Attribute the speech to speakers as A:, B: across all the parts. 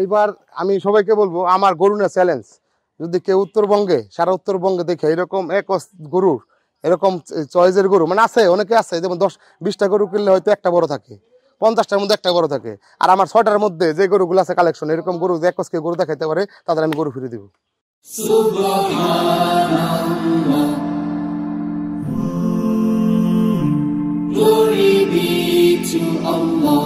A: এইবার আমি সবাইকে বলবো আমার গরু না চ্যালেঞ্জ যদি কেউ উত্তরবঙ্গে সারা উত্তরবঙ্গে দেখে এরকম এক গরুর এরকম চয়েজের গরু মানে আছে অনেকে আছে যেমন দশ বিশটা গরু কিনলে হয়তো একটা বড় থাকে পঞ্চাশটার মধ্যে একটা গরু থাকে আর আমার ছটার মধ্যে যে গরুগুলো আছে কালেকশন এরকম গরু যে একসকে গরু দেখাইতে পারে তাদের আমি গরু ফিরে দিব
B: Glory be to Allah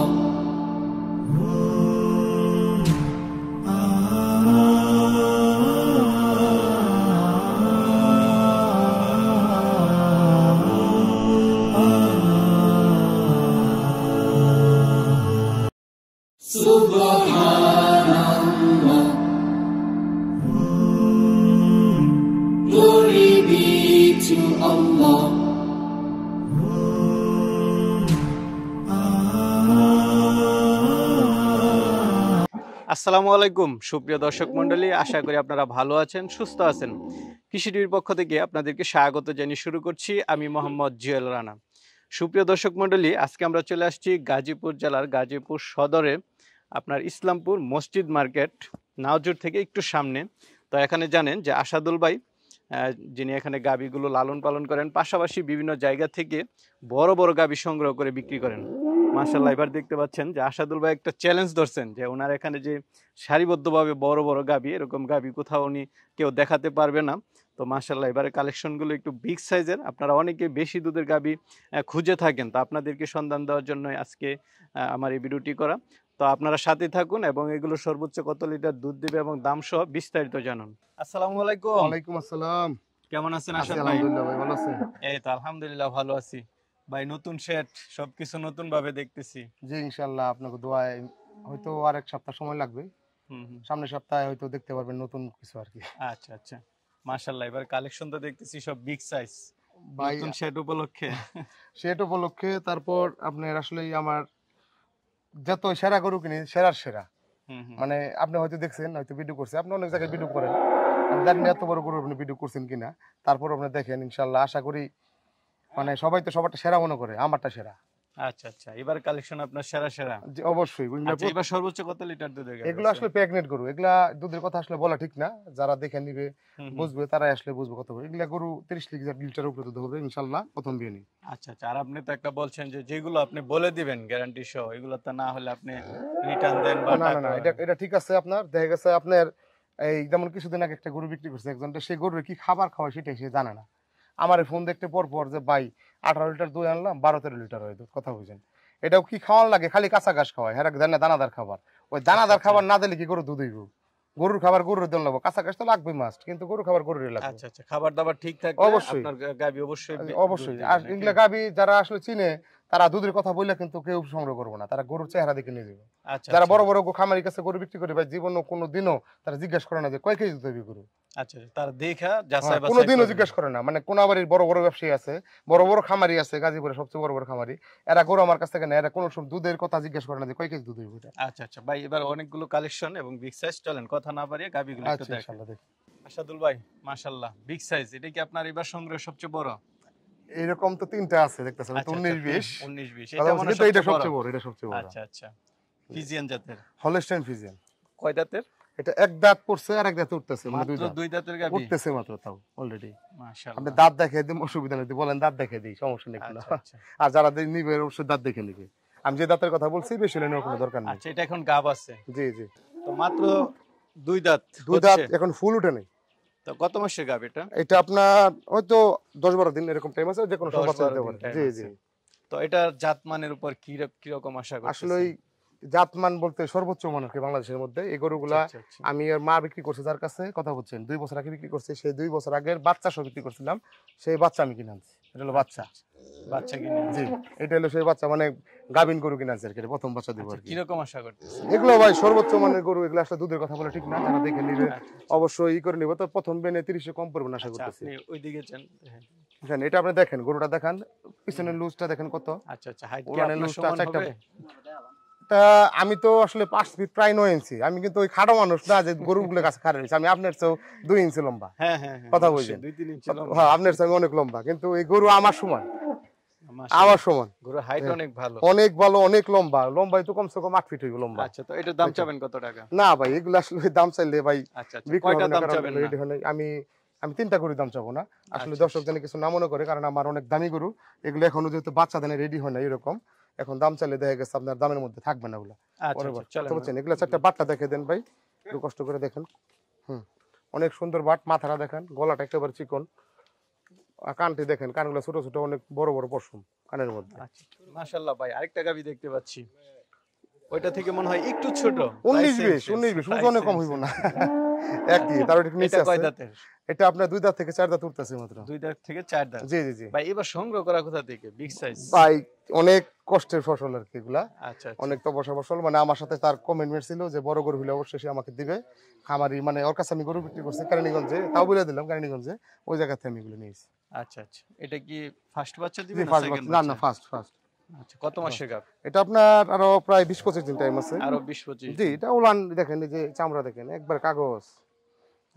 B: Allah আসসালামু আলাইকুম সুপ্রিয় দর্শক মন্ডলী আশা করি আপনারা ভালো আছেন সুস্থ আছেন কৃষিটির পক্ষ থেকে আপনাদেরকে স্বাগত জানিয়ে শুরু করছি আমি মোহাম্মদ জুয়েল রানা সুপ্রিয় দর্শক মন্ডলী আজকে আমরা চলে আসছি গাজীপুর জেলার গাজীপুর সদরে আপনার ইসলামপুর মসজিদ মার্কেট নাওজুর থেকে একটু সামনে তো এখানে জানেন যে আসাদুল ভাই যিনি এখানে গাবিগুলো লালন পালন করেন পাশাপাশি বিভিন্ন জায়গা থেকে বড় বড় গাবি সংগ্রহ করে বিক্রি করেন মার্শাল্লাহ এবার দেখতে পাচ্ছেন যে আসাদুল ভাই একটা চ্যালেঞ্জ ধরছেন যে ওনার এখানে যে সারিবদ্ধভাবে বড় বড় গাবি এরকম গাবি কোথাও উনি কেউ দেখাতে পারবে না তো মার্শাল্লাহ এবারে কালেকশনগুলো একটু বিগ সাইজের আপনারা অনেকে বেশি দুধের গাবি খুঁজে থাকেন তো আপনাদেরকে সন্ধান দেওয়ার জন্য আজকে আমার এই ভিডিওটি করা তো আপনারা সাথে থাকুন এবং এগুলো সর্বোচ্চ কত লিটার দুধ দিবে এবং দাম সহ বিস্তারিত জানুন আসসালামু আলাইকুম ওয়ালাইকুম আসসালাম কেমন আছেন আসাদ ভাই আলহামদুলিল্লাহ ভাই ভালো আছি এই তো আলহামদুলিল্লাহ ভালো আছি ভাই নতুন সেট সবকিছু নতুন ভাবে দেখতেছি
A: জি ইনশাআল্লাহ আপনাকে দোয়া হয়তো আর এক সপ্তাহ সময় লাগবে সামনের সপ্তাহে হয়তো দেখতে পারবেন নতুন কিছু আর কি
B: আচ্ছা আচ্ছা মাশাআল্লাহ এবার কালেকশন তো দেখতেছি সব বিগ সাইজ নতুন সেট উপলক্ষে
A: সেট উপলক্ষে তারপর আপনার আসলে আমার যত সেরা গরু কিনি সেরার সেরা মানে আপনি হয়তো দেখছেন হয়তো ভিডিও করছে আপনি অনেক জায়গায় ভিডিও করেন জানি এত বড় গরু আপনি ভিডিও করছেন কিনা তারপর আপনি দেখেন ইনশাল্লাহ আশা করি মানে সবাই তো সবারটা সেরা মনে করে আমারটা সেরা
B: আচ্ছা আচ্ছা এবার কালেকশন আপনার সেরা সেরা অবশ্যই আচ্ছা, এবার সর্বোচ্চ কত লিটার এগুলো আসলে
A: গরু এগুলা দুধের কথা আসলে বলা ঠিক না যারা দেখে নিবে বুঝবে আসলে বুঝবে কত এগুলা গরু 30 লিটার লিটার উপরে দুধ হবে ইনশাআল্লাহ প্রথম বিয়ে
B: আচ্ছা আচ্ছা আর আপনি তো একটা বলছেন যে যেগুলো আপনি বলে দিবেন গ্যারান্টি সহ এগুলো তো না হলে আপনি রিটার্ন দেন বা না না এটা এটা ঠিক
A: আছে আপনার দেখা গেছে আপনার এই যেমন কিছুদিন আগে একটা গরু বিক্রি করছে একজনটা সেই গরুর কি খাবার খাওয়া সেটা সে জানে না আমার ফোন দেখতে পর পর যে ভাই আঠারো লিটার দুধ আনলাম বারো তেরো লিটার হয়তো কথা বুঝেন এটাও কি খাওয়ান লাগে খালি কাঁচা ঘাস খাওয়ায় হ্যাঁ দেন দানাদার খাবার ওই আচ্ছা, দানাদার আচ্ছা। খাবার না দিলে কি করে দুধ হইব গরুর খাবার গরুর জন্য লাগবো কাঁচা ঘাস তো লাগবে মাস্ট কিন্তু গরুর খাবার গরুর লাগবে আচ্ছা আচ্ছা
B: খাবার দাবার ঠিক থাকে অবশ্যই অবশ্যই আচ্ছা, অবশ্যই আর ইংলা
A: গাবি যারা আসলে চিনে তারা দুধের কথা বললে কিন্তু কেউ সংগ্রহ করবো না তারা গরুর চেহারা দিকে নিয়ে যাবে যারা বড় বড় খামারি কাছে গরু বিক্রি করে ভাই জীবনে কোনো দিনও তারা জিজ্ঞাসা করে না যে কয় কেজি দুধ গরু
B: এটা কি আপনার এবার সংগ্রহ সবচেয়ে বড়
A: এরকম তো তিনটা আছে দেখতেছেন আচ্ছা, আচ্ছা, এটা সবচেয়ে বড় সবচেয়ে বড় আচ্ছা আচ্ছা এটা এক দাঁত পড়ছে আর এক মানে দাঁত উঠতেছে দুই দাঁতের গাবি উঠতেছে মাত্র তাও
B: অলরেডি মাশাআল্লাহ আপনি
A: দাঁত দেখাই দিই অসুবিধা নেই বলেন দাঁত দেখাই দিই সমস্যা নেই আচ্ছা, আচ্ছা। আর যারা নিবে অবশ্যই দাঁত দেখে নিবে আমি যে দাঁতের কথা বলছি বেশি কোনো দরকার নেই আচ্ছা
B: এটা এখন গাব আছে জি জি তো মাত্র
A: দুই দাঁত দুই দাঁত এখন ফুল উঠে নাই
B: তো কত মাসের গাব এটা
A: এটা আপনার হয়তো 10 12 দিন এরকম টাইম আছে যে কোনো সমস্যা পারে জি জি
B: তো এটার জাতমানের উপর কি রকম
A: আশা করছেন আসলে জাতমান বলতে সর্বোচ্চ মানের বাংলাদেশের মধ্যে এই গরুগুলা আচ্ছা, আচ্ছা, আচ্ছা। আমি আর মা বিক্রি করছি যার কাছে কথা বলছেন দুই বছর আগে বিক্রি করছি সেই দুই বছর আগের বাচ্চা সহ বিক্রি করছিলাম সেই বাচ্চা আমি কিনে এটা হলো বাচ্চা বাচ্চা কিনে জি এটা হলো সেই বাচ্চা মানে গাভিন গরু কিনে আনছি আর কি প্রথম বাচ্চা দেবো আর কি
B: কিরকম আশা করতেছি এগুলো ভাই সর্বোচ্চ মানের
A: গরু এগুলো আসলে দুধের কথা বলে ঠিক না যারা দেখে নিবে অবশ্যই ই করে নিবে তো প্রথম বেনে তিরিশে কম পড়বে না আশা করতেছি
B: ওইদিকে যান দেখেন
A: হ্যাঁ। এটা আপনি দেখেন গরুটা দেখেন পিছনের লুজটা দেখেন কত আচ্ছা আচ্ছা হাইট লুজটা আচ্ছা একটা তা আমি তো আসলে পাঁচ ফিট প্রায় নয় ইঞ্চি আমি কিন্তু ওই খাটো মানুষ না যে গরুগুলো কাছে খাড়া রয়েছে আমি আপনার চেয়েও দুই ইঞ্চি লম্বা হ্যাঁ, হ্যাঁ, হ্যাঁ, কথা বলছেন হ্যাঁ আপনার চেয়ে অনেক লম্বা কিন্তু এই গরু আমার সমান আমার সমান গরু হাইট অনেক ভালো অনেক ভালো অনেক লম্বা তো কমসে কম ফিট হইব লম্বা আচ্ছা তো দাম চাবেন কত টাকা না ভাই এগুলা আসলে দাম চাইলে ভাই আচ্ছা, আচ্ছা কয়টা দাম চাবেন আমি আমি তিনটা করে দাম চাবো না আসলে আচ্ছা, আচ্ছা। দর্শক জানে কিছু না মনে করে কারণ আমার অনেক দামি গরু এগুলো এখনো যেহেতু বাচ্চা দানে রেডি হয় না এরকম এখন দাম চাইলে দেখা গেছে আপনার দামের মধ্যে থাকবে না ওগুলো এগুলো একটা বাটটা দেখে দেন ভাই একটু কষ্ট করে দেখেন হুম অনেক সুন্দর বাট মাথাটা দেখেন গলাটা একেবারে চিকন কানটি দেখেন কানগুলো ছোট ছোট অনেক বড় বড় পশম কানের মধ্যে আচ্ছা,
B: মাসাল্লাহ ভাই আরেকটা গাবি দেখতে পাচ্ছি ওইটা থেকে মনে হয় একটু ছোট উনিশ বিশ উনিশ
A: বিশ ওজনে কম হইব না একই তার নিচে এটা আপনার দুই দাঁত থেকে চার দাঁত উঠতেছে মাত্র
B: দুই দাঁত থেকে চার দাঁত জি জি জি ভাই এবার সংগ্রহ করা কোথা থেকে বিগ সাইজ ভাই
A: অনেক কষ্টের ফসল আর কি এগুলা আচ্ছা, আচ্ছা। ফসল মানে আমার সাথে তার যে বড় গরু হলে অবশ্যই সে আমাকে দিবে মানে ওর কাছে আমি গরু বিক্রি করছি কারণীগঞ্জে তাও বলে দিলাম কারণীগঞ্জে ওই জায়গা থেকে আমি এগুলো নিয়েছি
B: আচ্ছা আচ্ছা এটা কি ফার্স্ট বাচ্চা দিবে না না ফার্স্ট আচ্ছা, ফার্স্ট কত মাসের
A: এটা আপনার আরো প্রায় বিশ পঁচিশ দিন টাইম আছে আরো জি এটা ওলান দেখেন যে চামড়া দেখেন একবার কাগজ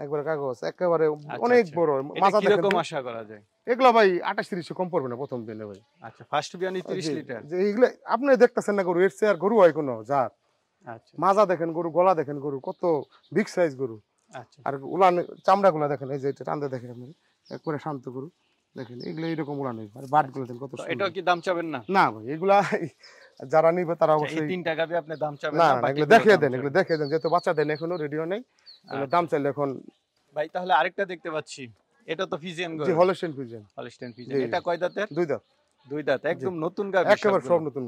A: একবার কাগজ একেবারে আচ্ছা, অনেক আচ্ছা। বড় মাথা দেখেন আশা করা যায় এগুলো ভাই আঠাশ তিরিশে কম পড়বে না প্রথম দিনে ভাই
B: আচ্ছা ফার্স্ট বিয়ানি তিরিশ লিটার যে
A: এগুলো আপনি দেখতেছেন না গরু এর চেয়ার গরু হয় কোনো জাত আচ্ছা মাজা দেখেন গরু গলা দেখেন গরু কত বিগ সাইজ গরু আচ্ছা আর উলান চামড়া চামড়াগুলো দেখেন এই যে এটা টান্দা দেখেন আপনি একবারে শান্ত গরু দেখেন এগুলো এরকম উলান আর বাট গুলো দেখেন কত এটা
B: কি দাম চাবেন না
A: না ভাই এগুলা যারা নিবে তারা আচ্ছা, অবশ্যই তিন
B: টাকা আপনি দাম চাবেন না এগুলো দেখিয়ে
A: দেন এগুলো দেখিয়ে দেন যেহেতু বাচ্চা দেন এখনো রেডিও নেই আচ্ছা। দাম চাইলে এখন
B: ভাই তাহলে আরেকটা দেখতে পাচ্ছি এটা তো ফিজিয়ান জি ফিজিয়ান ফিজিয়ান এটা কয় দাঁতের দুই দাঁত দুই দাঁত একদম নতুন গাভী একেবারে সব নতুন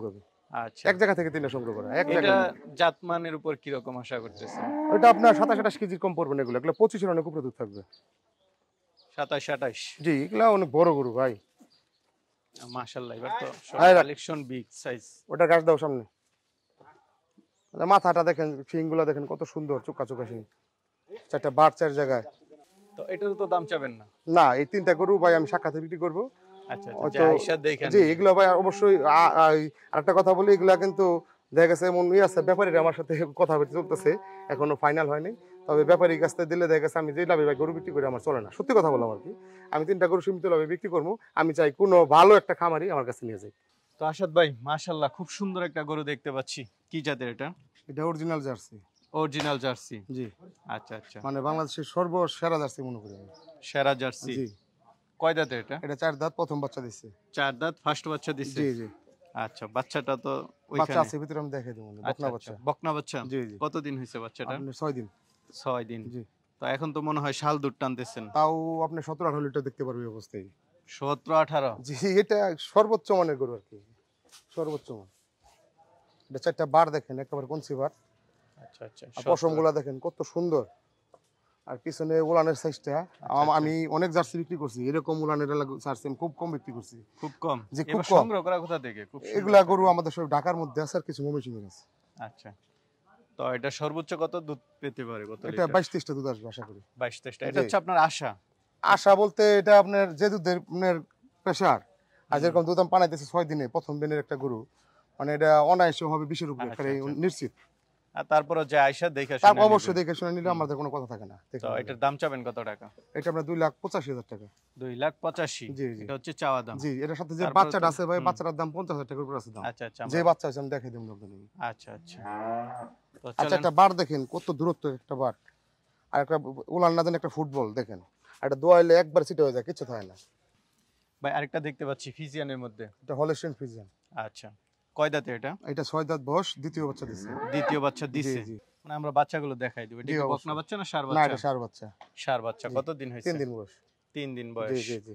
B: আচ্ছা এক জায়গা থেকে তিনটা সংগ্রহ করা এক জায়গা উপর কি রকম আশা করতেছেন ওটা আপনার 27
A: 28 কম পড়বে না এগুলো এগুলো 25 এর অনেক উপরে দুধ থাকবে
B: 27 28
A: জি এগুলো অনেক বড় গরু ভাই
B: মাশাআল্লাহ এবার তো কালেকশন বিগ সাইজ
A: ওটা গাছ দাও সামনে মাথাটা দেখেন ফিং গুলা দেখেন কত সুন্দর চোখা চোখা সিং চারটা বার চার জায়গায়
B: তো তো দাম চাবেন না
A: না এই তিনটা গরু ভাই আমি সাক্ষাতে বিক্রি করবো
B: আচ্ছা, আচ্ছা,
A: এখনো ফাইনাল হয়নি তবে দিলে দেখা গেছে আমি যে লাভে ভাই গরু বিক্রি করে আমার চলে না সত্যি কথা বললাম আর কি আমি তিনটা গরু সীমিত লাভে বিক্রি করবো আমি চাই কোনো ভালো একটা খামারি আমার কাছে নিয়ে যাই
B: তো আসাদ ভাই মাসাল্লাহ খুব সুন্দর একটা গরু দেখতে পাচ্ছি কি জাতের এটা এটা অরিজিনাল জার্সি অরিজিনাল জার্সি জি আচ্ছা আচ্ছা মানে
A: বাংলাদেশের সর্ব সেরা জার্সি মনে করি
B: সেরা জার্সি জি কয় দাঁত এটা এটা চার দাঁত প্রথম বাচ্চা দিচ্ছে চার দাঁত ফার্স্ট বাচ্চা দিচ্ছে জি জি আচ্ছা বাচ্চাটা তো বাচ্চা আছে
A: ভিতরে আমি দেখাই দেব আচ্ছা, বকনা আচ্ছা। বাচ্চা
B: বকনা বাচ্চা জি জি কতদিন হয়েছে বাচ্চাটা ছয় দিন ছয় দিন জি তো এখন তো মনে হয় শাল দুধ টানতেছেন
A: তাও আপনি সতেরো 18 লিটার দেখতে পারবে অবস্থায় সতেরো আঠারো জি এটা সর্বোচ্চ মানের গরু আর কি সর্বোচ্চ মান এটা চারটা বার দেখেন একবার কোন বার
B: আচ্ছা আচ্ছা
A: দেখেন কত সুন্দর আর আচ্ছা, আচ্ছা। আমি অনেক আচ্ছা। দুধ এটা দুধ আসবে আশা করি আশা আশা বলতে এটা আপনার যে দুধের আর যেরকম দুধ দিনে প্রথম দিনের একটা গরু মানে এটা অনায়াসে হবে বিশের উপরে নিশ্চিত
B: তারপরে যে আয়সা দেখে শুনে অবশ্যই দেখে
A: শুনে নিলে আমাদের কোনো কথা থাকে না তো এটার
B: দাম চাবেন কত টাকা
A: এটা আপনার দুই লাখ পঁচাশি হাজার টাকা
B: দুই লাখ পঁচাশি জি জি এটা হচ্ছে চাওয়া দাম জি এটার সাথে যে বাচ্চাটা আছে ভাই বাচ্চাটার
A: দাম পঞ্চাশ হাজার টাকার উপর আছে দাম
B: আচ্ছা আচ্ছা যে বাচ্চা
A: আছে আমি দেখাই দিব লোকজন
B: আচ্ছা আচ্ছা আচ্ছা একটা
A: বার দেখেন কত দূরত্ব একটা বার আর একটা ওলান না একটা ফুটবল দেখেন আর একটা দোয়াইলে একবার সিট হয়ে যায় কিছু হয় না
B: ভাই আরেকটা দেখতে পাচ্ছি ফিজিয়ানের মধ্যে এটা
A: হলেশিয়ান ফিজিয়ান
B: আচ্ছা কয়দাতে এটা
A: এটা সয়দাত দাঁত দ্বিতীয় বাচ্চা দিছে দ্বিতীয় বাচ্চা দিছে
B: মানে আমরা বাচ্চাগুলো দেখাই দিব এটা বকনা বাচ্চা না সার বাচ্চা না এটা সার বাচ্চা সার বাচ্চা কত দিন হয়েছে 3 দিন বয়স 3 দিন বয়স জি জি জি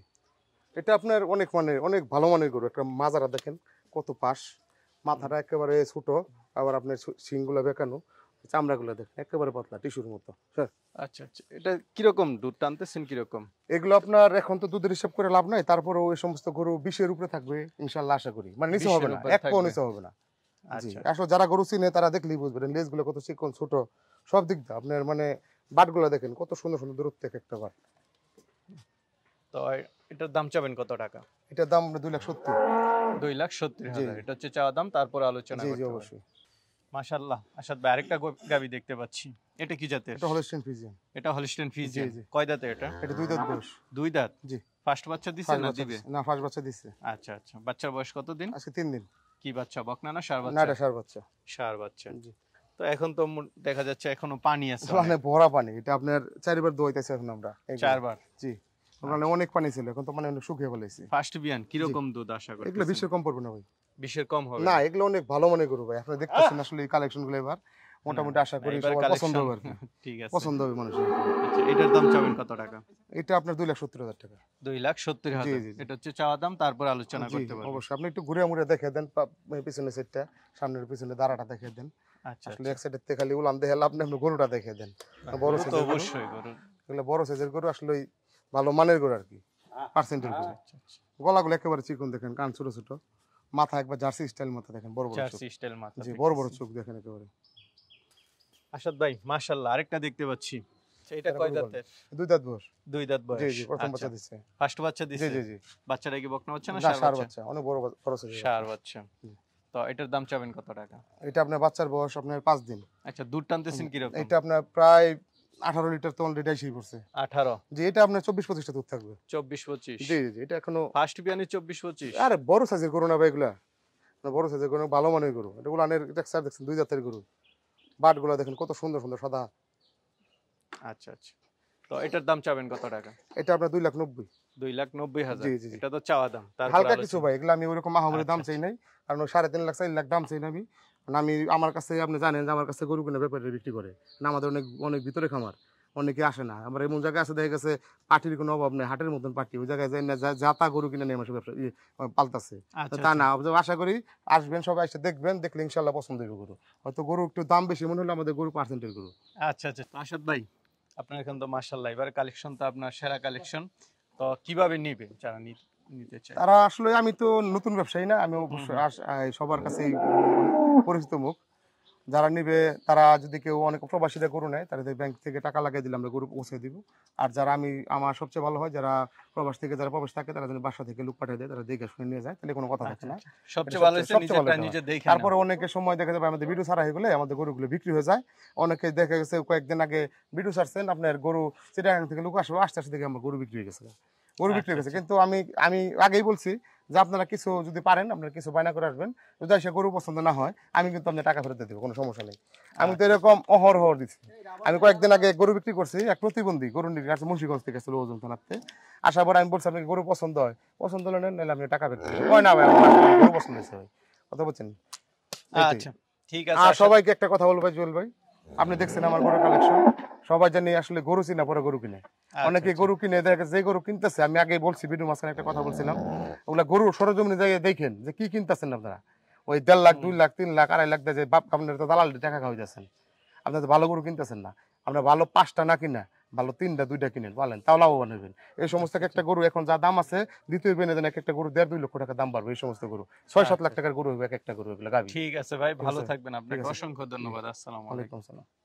A: এটা আপনার অনেক মানের অনেক ভালো মানের গরু একটা মাজারা দেখেন কত পাশ মাথাটা একেবারে ছোট আবার আপনার সিংগুলো বেকানো চামড়াগুলো দেখেন একেবারে
B: পাতলা টিস্যুর মতো হ্যাঁ। আচ্ছা আচ্ছা এটা কিরকম দুধ টানতেছেন কিরকম
A: এগুলো আপনার এখন তো দুধের হিসাব করে লাভ নাই তারপরে ওই সমস্ত গরু উপরে থাকবে ইনশাল্লাহ আশা করি মানে নিচে হবে না নিচে হবে
B: না আচ্ছা।
A: আসলে যারা গরু চিনে তারা দেখলেই বুঝবেন লেজগুলো কত চিকন ছোট সব দিক দিয়ে আপনার মানে বাটগুলো দেখেন কত সুন্দর সুন্দর দূরত্ব একটা বাট
B: তো এটার দাম চাবেন কত টাকা
A: এটার দাম দুই লাখ সত্তর
B: দুই লাখ সত্তর হাজার এটা হচ্ছে চাওয়া দাম তারপর আলোচনা জি অবশ্যই মাশাআল্লাহ আশাদ ভাই আরেকটা গাবি দেখতে পাচ্ছি এটা কি জাতের এটা হলস্টেন ফ্রিজিয়ান এটা হলস্টেন ফ্রিজিয়ান কয় দাঁতে এটা এটা দুই দাঁত বয়স দুই দাঁত জি ফার্স্ট বাচ্চা দিছে না দিবে না ফার্স্ট বাচ্চা দিছে আচ্ছা আচ্ছা বাচ্চার বয়স কত দিন আজকে তিন দিন কি বাচ্চা বকনা না সার বাচ্চা না এটা সার বাচ্চা সার বাচ্চা জি তো এখন তো দেখা যাচ্ছে এখনো পানি আছে মানে
A: ভরা পানি এটা আপনার চারবার দোয়াইতেছে এখন আমরা চারবার
B: জি আচ্ছা।
A: অনেক পানি ছিল এখন তো মানে শুকিয়ে ফেলেছি
B: ফার্স্ট বিয়ান কিরকম দুধ আশা করি এগুলো
A: বিশ্বের কম পড়বে না ভাই
B: বিশের কম হবে না
A: এগুলো অনেক ভালো মনে করবো ভাই আপনারা দেখতেছেন আসলে এই কালেকশন গুলো এবার মোটামুটি আশা করি হ্যাঁ, সবার পছন্দ হবে
B: ঠিক আছে পছন্দ হবে মানুষের আচ্ছা এটার দাম চাবেন কত টাকা
A: এটা আপনার 2 লাখ 70 হাজার টাকা
B: 2 লাখ 70 হাজার এটা হচ্ছে চাওয়া দাম তারপর আলোচনা করতে পারবেন অবশ্যই
A: আপনি একটু ঘুরে মুড়ে দেখে দেন পিছনে সেটটা সামনের পিছনে দাঁড়াটা দেখে দেন আচ্ছা আসলে আচ্ছা। এক সাইডে থেকে খালি উলান দেখে লাভ আপনি গরুটা দেখে দেন হ্যাঁ, বড় সাইজের অবশ্যই গরু এগুলো বড় সাইজের গরু আসলে ভালো মানের গরু আর কি পার্সেন্টের আচ্ছা, গরু আচ্ছা, গলাগুলো একেবারে চিকন দেখেন কান ছোট ছোট মাথা একবার জার্সি স্টাইল মাথা দেখেন বড় বড় জার্সি স্টাইল মাথা জি বড় বড় চোখ দেখেন একেবারে
B: আশাদ ভাই মাশাআল্লাহ আরেকটা দেখতে পাচ্ছি আচ্ছা, এটা কয় দাঁতের
A: দুই দাঁত বয়স দুই দাঁত বয়স জি জি প্রথম আচ্ছা। বাচ্চা দিছে
B: ফার্স্ট বাচ্চা দিছে জি জি বাচ্চাটা কি বকনা হচ্ছে না সার বাচ্চা বাচ্চা অনেক বড় খরচ হচ্ছে সার বাচ্চা তো এটার দাম চাবেন কত টাকা
A: এটা আপনার বাচ্চার বয়স আপনার 5 দিন
B: আচ্ছা দুধ টানতেছেন কি রকম এটা
A: আপনার প্রায় আঠারো লিটার তো অলরেডি এসেই পড়ছে আঠারো জি এটা আপনার চব্বিশ টা দুধ থাকবে
B: চব্বিশ পঁচিশ জি জি এটা এখনো ফার্স্ট বিয়ানি চব্বিশ পঁচিশ আরে
A: বড় সাইজের করো না ভাইগুলা বড় সাইজের করো ভালো মানের গরু এটা উলানের দেখছেন দেখছেন দুই জাতের গরু বাটগুলো দেখেন কত সুন্দর সুন্দর সাদা
B: আচ্ছা আচ্ছা তো এটার দাম চাবেন কত টাকা
A: এটা আপনার দুই লাখ নব্বই
B: দুই লাখ নব্বই হাজার এটা তো চাওয়া দাম হালকা কিছু ভাই
A: এগুলা আমি ওরকম আহামরি আচ্ছা, দাম আচ্ছা। চাই নাই কারণ সাড়ে তিন লাখ চার লাখ দাম চাই না আমি আমি আমার কাছে আপনি জানেন যে আমার কাছে গরু কিনে ব্যাপারে বিক্রি করে না আমাদের অনেক অনেক ভিতরে খামার অনেকে আসে না আমার এমন জায়গায় আছে দেখা গেছে পাটির কোনো অভাব নেই হাটের মতন পাটি ওই জায়গায় যাই না যা তা গরু কিনে নেমে ব্যবসা ইয়ে, পালতাছে আচ্ছা, তা আচ্ছা। না আশা করি আসবেন সবাই এসে দেখবেন দেখলে ইনশাল্লাহ পছন্দ হবে গরু হয়তো গরু একটু দাম বেশি মনে হলে আমাদের গরু পার্সেন্টের গরু
B: আচ্ছা আচ্ছা আসাদ ভাই আপনার এখন তো মার্শাল্লাহ এবার কালেকশন তো আপনার সেরা কালেকশন তো কিভাবে নিবে যারা নিবে নিতে চাই তারা
A: আসলে আমি তো নতুন ব্যবসায়ী না আমি অবশ্যই সবার কাছে পরিচিত মুখ যারা নিবে তারা যদি কেউ অনেক প্রবাসীরা গরু নেয় তাদের ব্যাংক থেকে টাকা লাগিয়ে দিলে আমরা গরু পৌঁছে দিব আর যারা আমি আমার সবচেয়ে ভালো হয় যারা প্রবাস থেকে যারা প্রবেশ থাকে তারা যদি বাসা থেকে লোক পাঠিয়ে দেয় তারা দেখে শুনে নিয়ে যায় তাহলে কোনো কথা থাকে আচ্ছা, না আচ্ছা। সবচেয়ে ভালো তারপরে অনেকের সময় দেখা যাবে আমাদের বিডু সারা হয়ে গেলে আমাদের গরুগুলো বিক্রি হয়ে যায় অনেকে দেখা গেছে কয়েকদিন আগে বিডু সারছেন আপনার গরু সেটা থেকে লোক আসবে আস্তে আস্তে দেখে আমার গরু বিক্রি হয়ে গেছে গরু আচ্ছা, আচ্ছা। কিন্তু আমি আমি আগেই বলছি যে আপনারা কিছু যদি পারেন আপনারা কিছু বায়না করে আসবেন যদি সে গরু পছন্দ না হয় আমি কিন্তু টাকা ফেরত কোনো সমস্যা নেই আমি তো আচ্ছা। এরকম অহর হর দিচ্ছি আমি কয়েকদিন আগে গরু বিক্রি করছি এক প্রতিবন্ধী গরু কাছে মুন্সিগঞ্জ থেকে ওজন থানাতে আসার পর আমি বলছি আপনাকে গরু পছন্দ হয় পছন্দ হলে আপনি টাকা ফেরত কয় না ভাই গরু পছন্দ হয়েছে ভাই কথা বলছেন ঠিক আছে আর সবাইকে একটা কথা বলবো ভাই জুয়েল ভাই আপনি দেখছেন আমার গরু কালেকশন সবাই জানি আসলে গরু চিনা পরে গরু কিনে আচ্ছা, অনেকে আচ্ছা। গরু কিনে দেখা যে গরু কিনতেছে আমি আগে বলছি বিনু মাসখানে একটা কথা বলছিলাম ওগুলো গরু সরজমিনে জায়গায় দেখেন যে কি কিনতেছেন আপনারা ওই দেড় লাখ দুই লাখ তিন লাখ আড়াই লাখ দেয় যে বাপ কামনের তো দালাল টাকা খাওয়া যাচ্ছেন আপনার ভালো গরু কিনতেছেন না আপনার ভালো পাঁচটা না কিনা ভালো তিনটা দুইটা কিনেন বলেন তাও লাভবান হবেন এই সমস্ত একটা গরু এখন যা দাম আছে দ্বিতীয় বেনে এক একটা গরু দেড় দুই লক্ষ টাকা দাম বাড়বে এই সমস্ত গরু ছয় সাত লাখ আচ্ছা। টাকার গরু হবে এক একটা গরু এগুলো ঠিক
B: আছে ভাই ভালো থাকবেন আপনাকে অসংখ্য ধন্যবাদ আসসালাম আলাইকুম আসসালাম